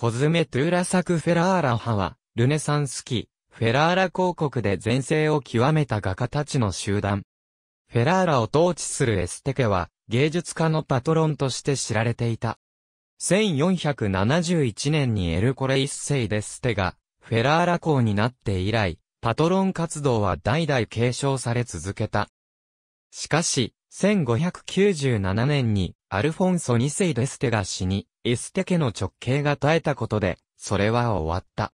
コズメトゥーラ作フェラーラ派は、ルネサンス期、フェラーラ公国で前世を極めた画家たちの集団。フェラーラを統治するエステ家は、芸術家のパトロンとして知られていた。1471年にエルコレ一世デステが、フェラーラ公になって以来、パトロン活動は代々継承され続けた。しかし、1597年にアルフォンソ2世デステが死に、エステ家の直系が絶えたことで、それは終わった。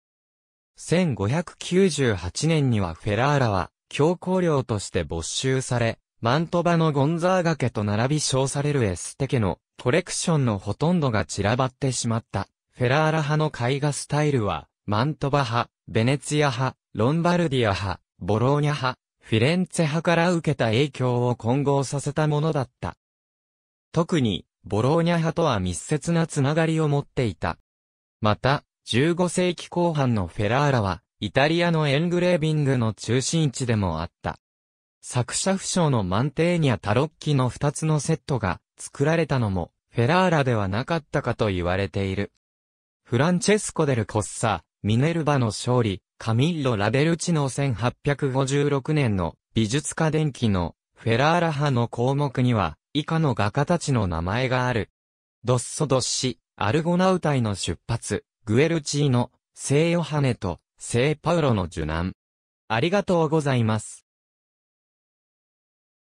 1598年にはフェラーラは、教皇領として没収され、マントバのゴンザーガ家と並び称されるエステ家のコレクションのほとんどが散らばってしまった。フェラーラ派の絵画スタイルは、マントバ派、ベネツィア派、ロンバルディア派、ボローニャ派、フィレンツェ派から受けた影響を混合させたものだった。特に、ボローニャ派とは密接なつながりを持っていた。また、15世紀後半のフェラーラは、イタリアのエングレービングの中心地でもあった。作者不詳のマンテーニャ・タロッキの2つのセットが作られたのも、フェラーラではなかったかと言われている。フランチェスコ・デル・コッサ、ミネルバの勝利、カミッロ・ラベルチの1856年の美術家電記のフェラーラ派の項目には以下の画家たちの名前がある。ドッソドッシ、アルゴナウタイの出発、グエルチーノ、聖ヨハネと聖パウロの受難。ありがとうございます。